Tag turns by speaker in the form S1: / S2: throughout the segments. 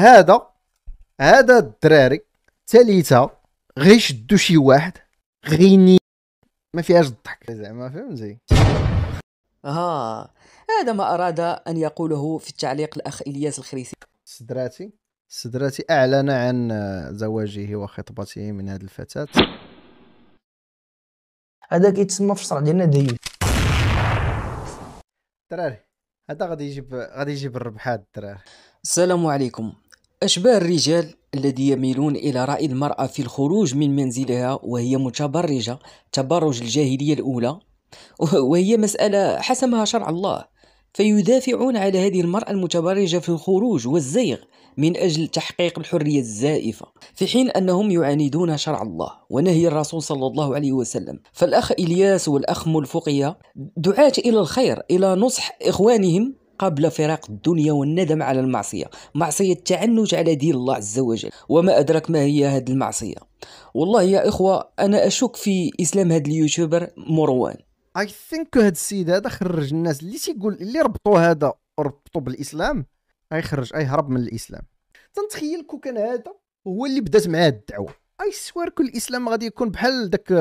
S1: هذا هذا الدراري ثالثه غيشدو شي واحد غيني ما فيهاش الضحك زعما فهمتي اها هذا ما اراد ان يقوله في التعليق الاخ الياس الخريسي سدراتي سدراتي اعلن عن زواجه وخطبته من هذه الفتاه
S2: هذا كيتسمى في الشرع ديالنا دايوت
S1: الدراري هذا غادي يجيب غادي يجيب الربح هذا الدراري السلام عليكم أشباه الرجال الذي يميلون إلى رأي المرأة في الخروج من منزلها وهي متبرجة تبرج الجاهلية الأولى وهي مسألة حسمها شرع الله فيدافعون على هذه المرأة المتبرجة في الخروج والزيغ من أجل تحقيق الحرية الزائفة في حين أنهم يعاندون شرع الله ونهي الرسول صلى الله عليه وسلم فالأخ إلياس والأخ ملفقية دعاة إلى الخير إلى نصح إخوانهم قبل فراق الدنيا والندم على المعصية معصية التعنت على دين الله عز وجل وما أدرك ما هي هذه المعصية والله يا إخوة أنا أشك في إسلام هذا اليوتيوبر مروان اي ثينك هذا السيد هذا خرج الناس اللي تيقول اللي ربطوا هذا ربطوا بالاسلام غيخرج هرب من الاسلام
S2: تنتخيل كو كان هذا
S1: هو اللي بدات معاه الدعوه اي سوار كل الاسلام غادي يكون بحال داك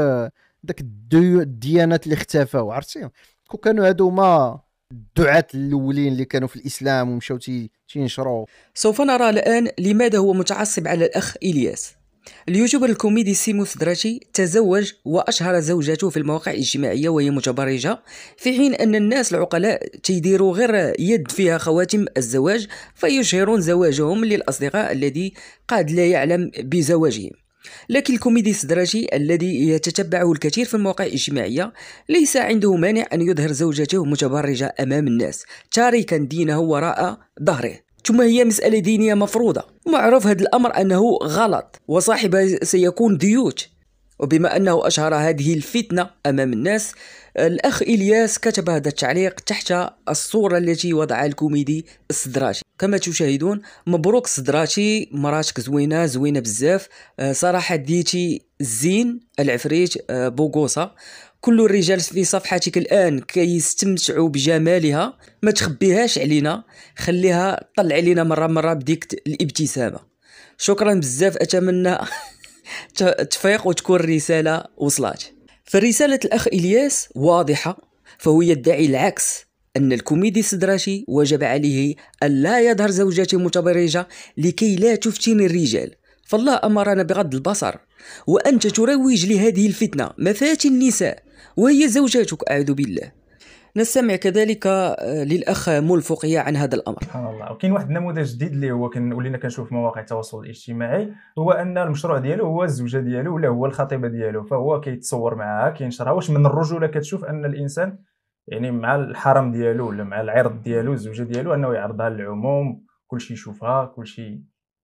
S1: داك الديانات اللي اختفاو عرفتي كو كانوا هادو ما الدعاة الاولين اللي كانوا في الاسلام ومشاو تينشروا سوف نرى الان لماذا هو متعصب على الاخ الياس اليوتيوبر الكوميدي سيموس دراجي تزوج وأشهر زوجته في المواقع الاجتماعية وهي متبرجة في حين أن الناس العقلاء تيديروا غير يد فيها خواتم الزواج فيشهرون زواجهم للأصدقاء الذي قد لا يعلم بزواجهم لكن الكوميدي السدرجي الذي يتتبعه الكثير في المواقع الاجتماعية ليس عنده مانع أن يظهر زوجته متبرجة أمام الناس تاركا دينه وراء ظهره ثم هي مسألة دينية مفروضة معروف هذا الأمر أنه غلط وصاحبها سيكون ديوت وبما أنه أشهر هذه الفتنة أمام الناس الأخ إلياس كتب هذا التعليق تحت الصورة التي وضعها الكوميدي السدراجي كما تشاهدون مبروك صدراتي مراتك زوينه زوينه بزاف آه، صراحه ديتي زين العفريت آه، بوغوصه كل الرجال في صفحتك الان كيستمتعوا بجمالها ما تخبيهاش علينا خليها طلع علينا مره مره بديك الابتسامه شكرا بزاف اتمنى تفيق وتكون الرساله وصلت فرساله الاخ الياس واضحه فهو يدعي العكس أن الكوميدي السدراشي وجب عليه أن لا يظهر زوجته متبرجة لكي لا تفتن الرجال فالله أمرنا بغض البصر وأنت تروج لهذه الفتنة مفات النساء وهي زوجاتك أعوذ بالله نستمع كذلك آه، للاخ ملفقيه عن هذا الامر سبحان
S2: الله وكاين واحد النموذج جديد اللي هو كن ولينا كنشوف في مواقع التواصل الاجتماعي هو ان المشروع ديالو هو الزوجه ديالو ولا هو الخطيبه ديالو فهو كيتصور معها كينشرها واش من الرجوله كتشوف ان الانسان يعني مع الحرم ديالو ولا مع العرض ديالو الزوجه ديالو انه يعرضها للعموم كلشي يشوفها كلشي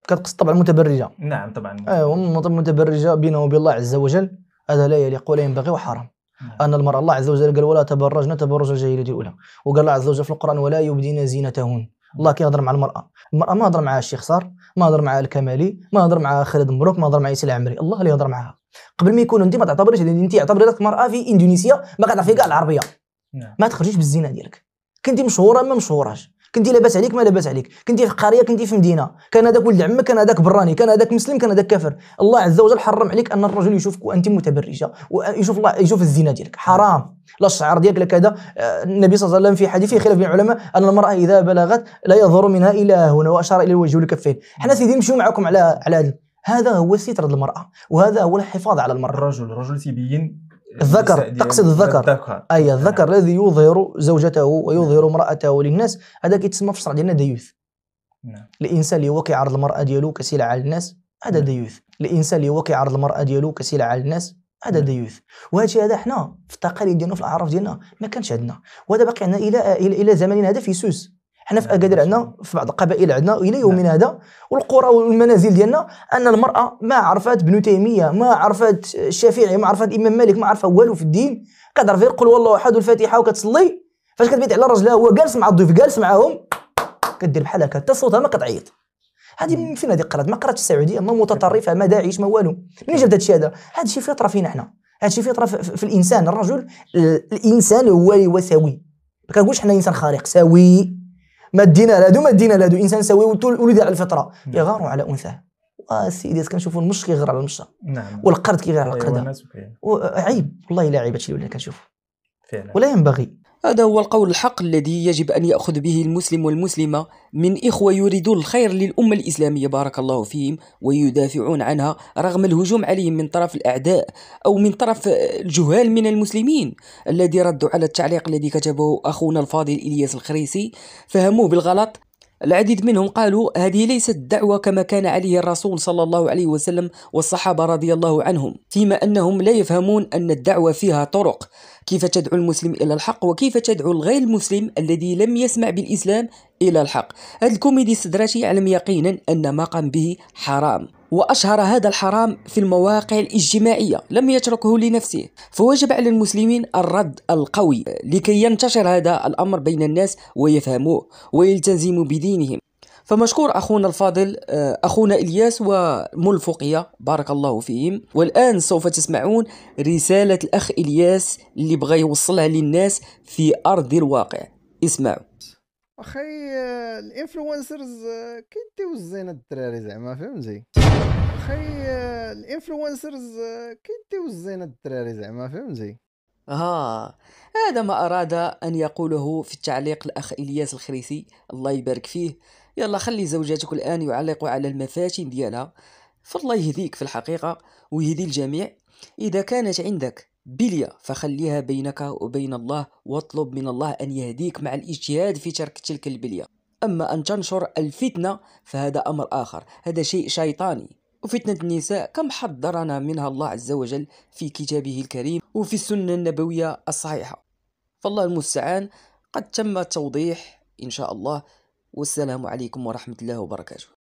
S2: كتقصد طبعا المتبرجه نعم طبعا ايوا المتبرجه بينه وبين الله عز وجل هذا لا يليق ولا ينبغي وحرام نعم. ان المراه الله عز وجل قال ولا تبرجن تبرج الجاهليه الاولى وقال الله عز وجل في القران ولا يبدين زينتهن الله كيهضر مع المراه المراه ما هضر معها الشيخ صار ما هضر معها الكمالي ما هضر معها خالد مبروك ما هضر مع ياسر العمري الله اللي يهضر معها قبل ما يكون انت ما تعتبريش انت اعتبري راسك مراه في اندونيسيا ما كتعرفي كاع العربيه نعم. ما تخرجيش بالزينه ديالك كنتي مشهوره ما مشهوراش كنتي لاباس عليك ما لاباس عليك كنتي في قريه كنتي في مدينه كان هذاك ولد عمك كان هذاك براني كان هذاك مسلم كان هذاك كافر الله عز وجل حرم عليك ان الرجل يشوفك وانت متبرجه ويشوف الله يشوف الزنا ديالك حرام لا الشعر ديالك لا كذا آه، النبي صلى الله عليه وسلم في حديث فيه خلاف بين العلماء ان المراه اذا بلغت لا يظهر منها الا هنا واشار الى الوجه والكفين حنا سيدي نمشيو معكم على على هذا هو ستر المراه وهذا هو الحفاظ على المراه الرجل الرجل تيبين يعني الذكر تقصد الذكر اي نعم. الذكر الذي يظهر زوجته ويظهر امراته للناس هذا كيتسمى في الشرع ديالنا نعم. نعم. ديوث الانسان اللي هو كيعرض المراه ديالو كسلعه للناس هذا ديوث الانسان اللي هو كيعرض المراه ديالو كسلعه للناس هذا ديوث وهذا الشيء هذا حنا في التقاليد ديالنا في الاعراف ديالنا ما كانش عندنا وهذا باقي عندنا الى الى, إلى زماننا هذا في سوس حنا في اكادير عندنا في بعض القبائل عندنا الى يومنا نعم. هذا والقرى والمنازل ديالنا ان المراه ما عرفت بن تيميه ما عرفت الشافعي ما عرفت الامام مالك ما عرفها والو في الدين كتعرف غير قل والله احد والفاتحه وكتصلي فاش كتبيت على رجلها هو جالس مع الضيف جالس معاهم كدير بحال هكا حتى صوتها ما كتعيط هذه من فين هذه قرات ما قراتش السعوديه ما متطرفه ما داعش ما والو منين جابت الشيء هذا الشيء فطره فينا حنا الشيء فطره في الانسان الرجل الانسان هو هو سوي ما كنقولش حنا انسان خارق سوي مادينا لا دو مادينا لا دو انسان سوي ولد على الفطره نعم. يغار على انثاه السيدات كنشوفوا المش كيغير على المشه نعم والقرد كيغير على أيوة، القرده
S1: عيب والله الا عيب هادشي اللي كنشوفوا فعلا ولا ينبغي هذا هو القول الحق الذي يجب أن يأخذ به المسلم والمسلمة من إخوة يريدون الخير للأمة الإسلامية بارك الله فيهم ويدافعون عنها رغم الهجوم عليهم من طرف الأعداء أو من طرف الجهال من المسلمين الذي ردوا على التعليق الذي كتبه أخونا الفاضل إلياس الخريسي فهموه بالغلط العديد منهم قالوا هذه ليست دعوة كما كان عليه الرسول صلى الله عليه وسلم والصحابة رضي الله عنهم فيما أنهم لا يفهمون أن الدعوة فيها طرق كيف تدعو المسلم إلى الحق وكيف تدعو الغير المسلم الذي لم يسمع بالإسلام إلى الحق هذا الكوميدي السدراتي يعلم يقينا أن ما قام به حرام وأشهر هذا الحرام في المواقع الاجتماعية لم يتركه لنفسه فوجب على المسلمين الرد القوي لكي ينتشر هذا الأمر بين الناس ويفهموه ويلتزموا بدينهم فمشكور أخونا الفاضل آه، أخونا إلياس وملفقية بارك الله فيهم والآن سوف تسمعون رسالة الأخ إلياس اللي بغى يوصلها للناس في أرض الواقع اسمعوا واخا آه، الانفلونسرز آه، كيديو الزينه الدراري زعما فهمتي
S2: واخا آه، الانفلونسرز
S1: كيديو الزينه الدراري زعما فهمتي ها هذا ما اراد ان يقوله في التعليق الاخ الياس الخريسي الله يبارك فيه يلا خلي زوجاتك الان يعلقوا على المفاتن ديالها فالله يهديك في الحقيقه ويهدي الجميع اذا كانت عندك بلية فخليها بينك وبين الله واطلب من الله أن يهديك مع الاجتهاد في ترك تلك البلية أما أن تنشر الفتنة فهذا أمر آخر هذا شيء شيطاني وفتنة النساء كم حذرنا منها الله عز وجل في كتابه الكريم وفي السنة النبوية الصحيحة فالله المستعان قد تم التوضيح إن شاء الله والسلام عليكم ورحمة الله وبركاته